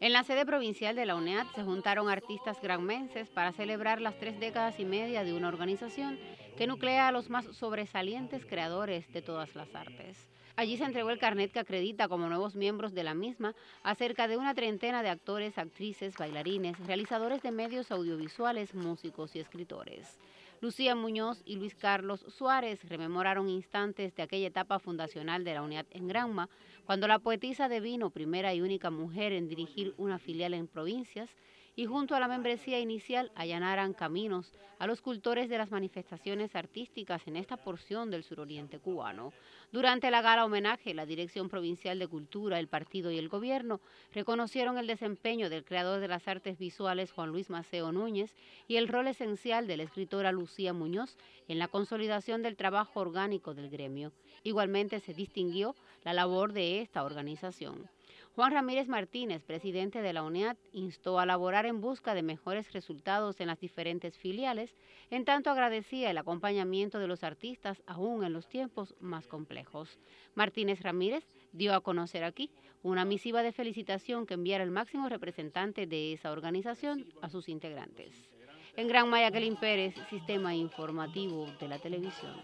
En la sede provincial de la UNEAD se juntaron artistas granmenses para celebrar las tres décadas y media de una organización que nuclea a los más sobresalientes creadores de todas las artes. Allí se entregó el carnet que acredita como nuevos miembros de la misma a cerca de una treintena de actores, actrices, bailarines, realizadores de medios audiovisuales, músicos y escritores. Lucía Muñoz y Luis Carlos Suárez rememoraron instantes de aquella etapa fundacional de la unidad en Granma, cuando la poetisa vino, primera y única mujer en dirigir una filial en provincias y junto a la membresía inicial allanaran caminos a los cultores de las manifestaciones artísticas en esta porción del suroriente cubano. Durante la gala homenaje, la Dirección Provincial de Cultura, el partido y el gobierno reconocieron el desempeño del creador de las artes visuales Juan Luis Maceo Núñez y el rol esencial de la escritora Lucía Muñoz en la consolidación del trabajo orgánico del gremio. Igualmente se distinguió la labor de esta organización. Juan Ramírez Martínez, presidente de la UNEAD, instó a laborar en busca de mejores resultados en las diferentes filiales, en tanto agradecía el acompañamiento de los artistas aún en los tiempos más complejos. Martínez Ramírez dio a conocer aquí una misiva de felicitación que enviara el máximo representante de esa organización a sus integrantes. En Gran Maya, Pérez, Sistema Informativo de la Televisión.